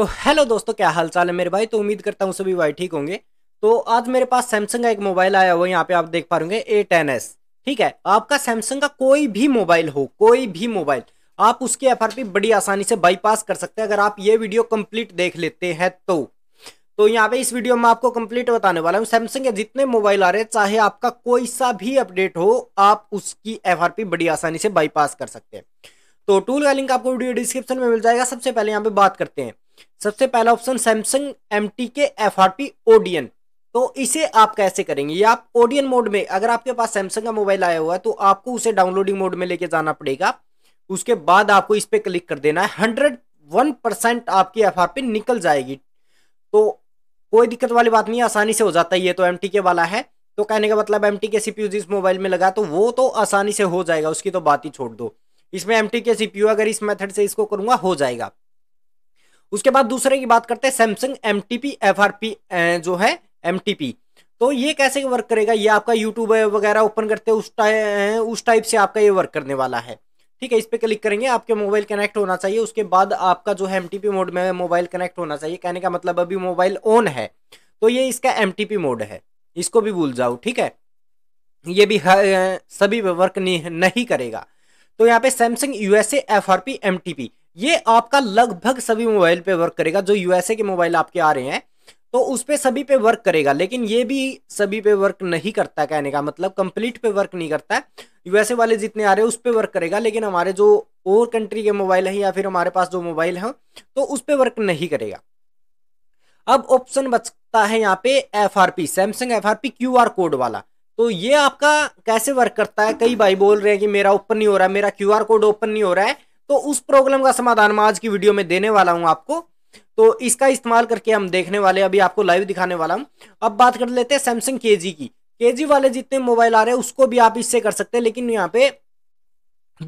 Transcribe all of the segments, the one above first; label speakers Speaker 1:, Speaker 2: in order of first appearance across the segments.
Speaker 1: तो हेलो दोस्तों क्या हाल चाल है मेरे भाई तो उम्मीद करता हूँ सभी भाई ठीक होंगे तो आज मेरे पास सैमसंग का एक मोबाइल आया हुआ यहाँ पे आप देख पा रहे ए टेन एस ठीक है आपका सैमसंग का कोई भी मोबाइल हो कोई भी मोबाइल आप उसकी एफआरपी बड़ी आसानी से बाईपास कर सकते हैं अगर आप ये वीडियो कंप्लीट देख लेते हैं तो तो यहाँ पे इस वीडियो में आपको कंप्लीट बताने वाला हूँ सैमसंग के जितने मोबाइल आ रहे हैं चाहे आपका कोई सा भी अपडेट हो आप उसकी एफ बड़ी आसानी से बाईपास कर सकते हैं तो टूल का लिंक आपको वीडियो डिस्क्रिप्शन में मिल जाएगा सबसे पहले यहाँ पे बात करते हैं सबसे पहला option Samsung M T K F R P Odin तो इसे आप कैसे करेंगे ये आप ओडियन मोड में अगर आपके पास सैमसंग का मोबाइल आया हुआ है तो आपको उसे डाउनलोडिंग मोड में लेके जाना पड़ेगा उसके बाद आपको इस पर क्लिक कर देना है हंड्रेड वन परसेंट आपकी एफ आर पी निकल जाएगी तो कोई दिक्कत वाली बात नहीं आसानी से हो जाता है ये तो एम टी के वाला है तो कहने का मतलब M T K C P U जिस मोबाइल में लगा तो वो तो आसानी से हो जाएगा उसकी तो बात ही छोड़ दो इसमें M T K C P you अगर इस मेथड से इसको करूंगा हो जाएगा उसके बाद दूसरे की बात करते हैं सैमसंग एम टी जो है एम तो ये कैसे वर्क करेगा ये आपका यूट्यूब वगैरह ओपन करते उस टाइम उस टाइप से आपका ये वर्क करने वाला है ठीक है इस पर क्लिक करेंगे आपके मोबाइल कनेक्ट होना चाहिए उसके बाद आपका जो है एम मोड में मोबाइल कनेक्ट होना चाहिए कहने का मतलब अभी मोबाइल ऑन है तो ये इसका एम मोड है इसको भी भूल जाओ ठीक है ये भी सभी वर्क नहीं, नहीं करेगा तो यहाँ पे Samsung USA F R P M T P ये आपका लगभग सभी मोबाइल पे वर्क करेगा जो यूएसए के मोबाइल आपके आ रहे हैं तो उस पर सभी पे वर्क करेगा लेकिन ये भी सभी पे वर्क नहीं करता कहने का मतलब कंप्लीट पे वर्क नहीं करता है यूएसए वाले जितने आ रहे हैं उस पर वर्क करेगा लेकिन हमारे जो और कंट्री के मोबाइल है या फिर हमारे पास जो मोबाइल है तो उस पर वर्क नहीं करेगा अब ऑप्शन बचता है यहाँ पे F R P Samsung F R P Q R code वाला तो ये आपका कैसे वर्क करता है कई भाई बोल रहे हैं कि मेरा ओपन नहीं हो रहा है मेरा क्यू आर कोड ओपन नहीं हो रहा है तो उस प्रॉब्लम का समाधान मैं आज की वीडियो में देने वाला हूं आपको तो इसका इस्तेमाल करके हम देखने वाले अभी आपको लाइव दिखाने वाला हूं अब बात कर लेते हैं सैमसंग के की के वाले जितने मोबाइल आ रहे हैं उसको भी आप इससे कर सकते हैं लेकिन यहाँ पे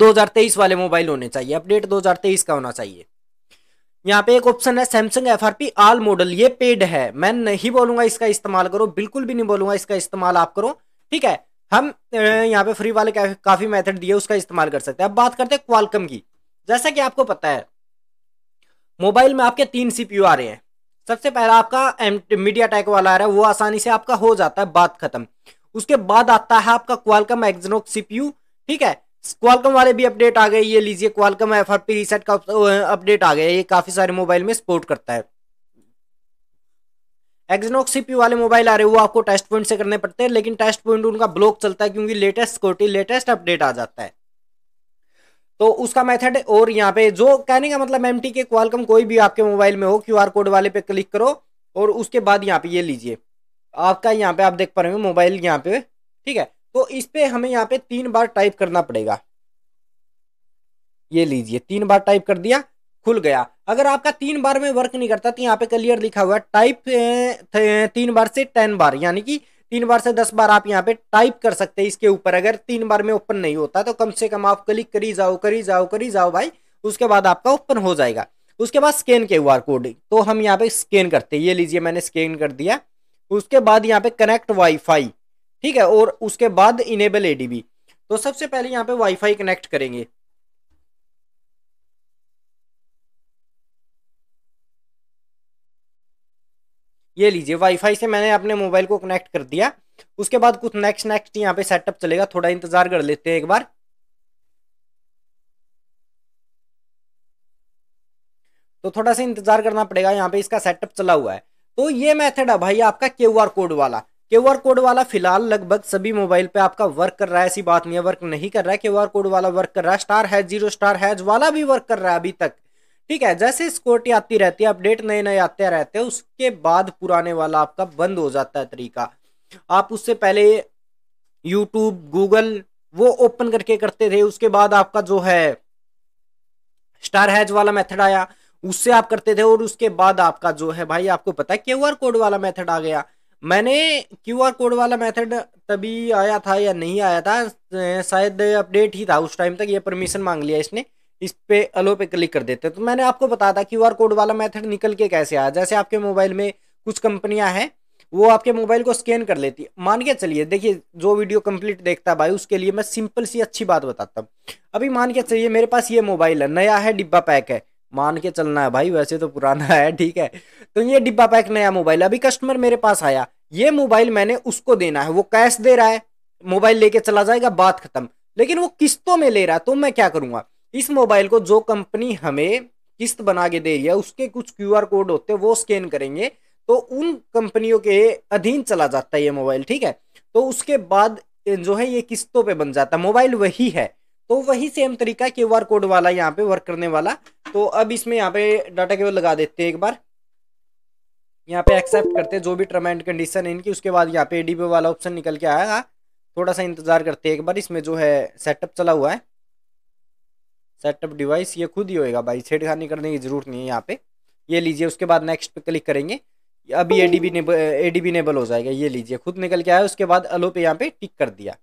Speaker 1: 2023 वाले मोबाइल होने चाहिए अपडेट 2023 का होना चाहिए यहाँ पे एक ऑप्शन है Samsung F R P all model ये पेड है मैं नहीं बोलूंगा इसका इस्तेमाल करो बिल्कुल भी नहीं बोलूंगा इसका इस्तेमाल आप करो ठीक है हम यहाँ पे फ्री वाले काफ़ी मेथड दिए उसका इस्तेमाल कर सकते हैं अब बात करते हैं क्वालकम की जैसा कि आपको पता है मोबाइल में आपके तीन सीपीयू आ रहे हैं सबसे पहला आपका मीडिया टैक वाला आ रहा है वो आसानी से आपका हो जाता है बात खत्म उसके बाद आता है आपका क्वालकम एक्जनोक सीपीयू ठीक है क्वालकम वाले भी अपडेट आ गए ये लीजिए क्वालकम एफ आर पी का अपडेट आ गया ये काफ़ी सारे मोबाइल में सपोर्ट करता है एक्जनोक सीपी वाले मोबाइल आ रहे हैं वो आपको टेस्ट पॉइंट से करने पड़ते हैं लेकिन टेस्ट पॉइंट उनका ब्लॉक चलता है क्योंकि लेटेस्ट सिक्योरिटी लेटेस्ट अपडेट आ जाता है तो उसका मेथड और यहाँ पे जो कहने का मतलब एम के क्वालकम कोई भी आपके मोबाइल में हो क्यू कोड वाले पे क्लिक करो और उसके बाद यहाँ पे ये लीजिए आपका यहाँ पे आप देख पा रहे हो मोबाइल यहाँ पे ठीक है तो इस पर हमें यहाँ पे तीन बार टाइप करना पड़ेगा ये लीजिए तीन बार टाइप कर दिया खुल गया अगर आपका तीन बार में वर्क नहीं करता तो यहाँ पे क्लियर लिखा हुआ है टाइप तीन बार से टेन बार यानी कि तीन बार से दस बार आप यहाँ पे टाइप कर सकते हैं इसके ऊपर अगर तीन बार में ओपन नहीं होता तो कम से कम आप क्लिक करी जाओ करी जाओ करी जाओ भाई उसके बाद आपका ओपन हो जाएगा उसके बाद स्कैन के क्यू कोड तो हम यहाँ पे स्कैन करते हैं ये लीजिए मैंने स्कैन कर दिया उसके बाद यहाँ पे कनेक्ट वाईफाई ठीक है और उसके बाद इनेबल एडीबी तो सबसे पहले यहाँ पे वाईफाई कनेक्ट करेंगे ये लीजिए वाईफाई से मैंने अपने मोबाइल को कनेक्ट कर दिया उसके बाद कुछ नेक्स्ट नेक्स्ट यहाँ पे सेटअप चलेगा थोड़ा इंतजार कर लेते हैं एक बार तो थोड़ा सा इंतजार करना पड़ेगा यहाँ पे इसका सेटअप चला हुआ है तो ये मेथड है भाई आपका क्यू आर कोड वाला क्यू आर कोड वाला फिलहाल लगभग सभी मोबाइल पे आपका वर्क कर रहा है ऐसी बात नहीं है वर्क नहीं कर रहा है क्यू आर कोड वाला वर्क कर रहा है star hash zero star hash वाला भी वर्क कर रहा है अभी तक ठीक है जैसे सिक्योरिटी आती रहती है अपडेट नए नए आते रहते हैं उसके बाद पुराने वाला आपका बंद हो जाता है तरीका आप उससे पहले यूट्यूब गूगल वो ओपन करके करते थे उसके बाद आपका जो है स्टार हैज वाला मेथड आया उससे आप करते थे और उसके बाद आपका जो है भाई आपको पता है क्यू आर कोड वाला मेथड आ गया मैंने क्यू आर कोड वाला मेथड तभी आया था या नहीं आया था शायद अपडेट ही था उस टाइम तक ये परमिशन मांग लिया इसने इस पर अलो पे क्लिक कर देते हैं तो मैंने आपको बताया था क्यू कोड वाला मेथड निकल के कैसे आया जैसे आपके मोबाइल में कुछ कंपनियां हैं वो आपके मोबाइल को स्कैन कर लेती है मान के चलिए देखिए जो वीडियो कंप्लीट देखता है भाई उसके लिए मैं सिंपल सी अच्छी बात बताता हूँ अभी मान के चलिए मेरे पास ये मोबाइल है नया है डिब्बा पैक है मान के चलना है भाई वैसे तो पुराना है ठीक है तो ये डिब्बा पैक नया मोबाइल अभी कस्टमर मेरे पास आया ये मोबाइल मैंने उसको देना है वो कैश दे रहा है मोबाइल लेके चला जाएगा बात खत्म लेकिन वो किस्तों में ले रहा है तो मैं क्या करूँगा इस मोबाइल को जो कंपनी हमें किस्त बना के दे रही है उसके कुछ क्यू कोड होते हैं वो स्कैन करेंगे तो उन कंपनियों के अधीन चला जाता है ये मोबाइल ठीक है तो उसके बाद जो है ये किस्तों पे बन जाता है मोबाइल वही है तो वही सेम तरीका क्यू आर कोड वाला यहाँ पे वर्क करने वाला तो अब इसमें यहाँ पे डाटा केवल लगा देते हैं एक बार यहाँ पे एक्सेप्ट करते हैं जो भी टर्म एंड कंडीशन है इनकी उसके बाद यहाँ पे एडीपी वाला ऑप्शन निकल के आएगा थोड़ा सा इंतजार करते हैं एक बार इसमें जो है सेटअप चला हुआ है सेटअप डिवाइस ये खुद ही होएगा भाई छेड़खानी करने की ज़रूरत नहीं है यहाँ पे ये लीजिए उसके बाद नेक्स्ट पे क्लिक करेंगे अभी A D B enable A D B enable हो जाएगा ये लीजिए खुद निकल के आया उसके बाद अलो पे यहाँ पे टिक कर दिया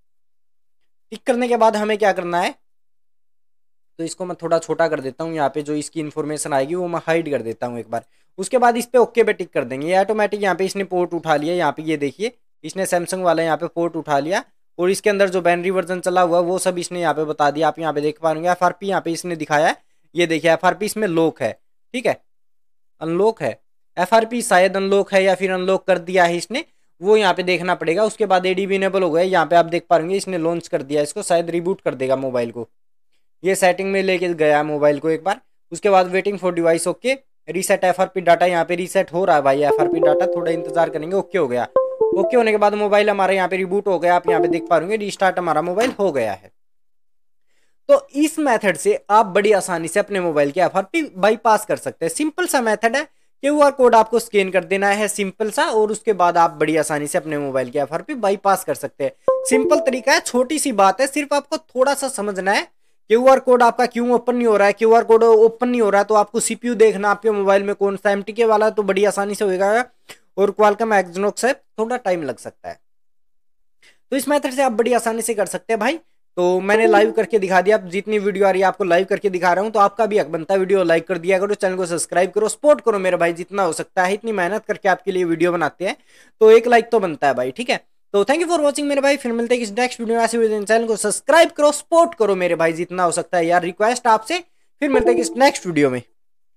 Speaker 1: टिक करने के बाद हमें क्या करना है तो इसको मैं थोड़ा छोटा कर देता हूँ यहाँ पे जो इसकी इन्फॉर्मेशन आएगी वो मैं हाइड कर देता हूँ एक बार उसके बाद इस पर ओके पे टिक कर देंगे ये ऑटोमेटिक यहाँ पे इसने पोर्ट उठा लिया यहाँ पे ये देखिए इसने सैमसंग वाला यहाँ पे पोर्ट उठा लिया और इसके अंदर जो बैनरी वर्जन चला हुआ वो सब इसने यहाँ पे बता दिया आप यहाँ पे देख पा रहे एफ आर पी यहाँ पे इसने दिखाया है ये देखिए एफ आर पी इसमें लॉक है ठीक है अनलॉक है एफ आर पी शायद अनलॉक है या फिर अनलॉक कर दिया है इसने वो यहाँ पे देखना पड़ेगा उसके बाद ए डी बी इनेबल हो गया यहाँ पे आप देख रहे इसने लॉन्च कर दिया इसको शायद रिबूट कर देगा मोबाइल को ये सेटिंग में लेके गया मोबाइल को एक बार उसके बाद waiting for device okay reset F R P data यहाँ पे रीसेट हो रहा है भाई एफ आर पी डाटा थोड़ा इंतजार करेंगे ओके हो गया ओके होने के बाद मोबाइल हमारे यहाँ पे रिबूट हो गया आप यहाँ पे देख पा रहे रिस्टार्ट हमारा मोबाइल हो गया है तो इस मेथड से आप बड़ी आसानी से अपने मोबाइल के एफ आर बाईपास कर सकते हैं सिंपल सा मेथड है क्यू आर कोड आपको स्कैन कर देना है सिंपल सा और उसके बाद आप बड़ी आसानी से अपने मोबाइल के एफ आर बाईपास कर सकते हैं सिंपल तरीका है छोटी सी बात है सिर्फ आपको थोड़ा सा समझना है क्यू आर कोड आपका क्यों ओपन नहीं हो रहा है क्यू आर कोड ओपन नहीं हो रहा है तो आपको सीपीयू देखना आपके मोबाइल में कौन सा एम वाला है तो बड़ी आसानी से होगा और क्वालकम एक्जनोक्स है थोड़ा टाइम लग सकता है तो इस मेथड से आप बड़ी आसानी से कर सकते हैं भाई तो मैंने लाइव करके दिखा दिया आप जितनी वीडियो आ रही है आपको लाइव करके दिखा रहा हूँ तो आपका भी हक बनता है वीडियो लाइक कर दिया करो चैनल को सब्सक्राइब करो सपोर्ट करो मेरे भाई जितना हो सकता है इतनी मेहनत करके आपके लिए वीडियो बनाते हैं तो एक लाइक तो बनता है भाई ठीक है तो थैंक यू फॉर वॉचिंग मेरे भाई फिर मिलते हैं नेक्स्ट वीडियो में चैनल को सब्सक्राइब करो सपोर्ट करो मेरे भाई जितना हो सकता है यार रिक्वेस्ट आपसे फिर मिलते हैं इस नेक्स्ट वीडियो में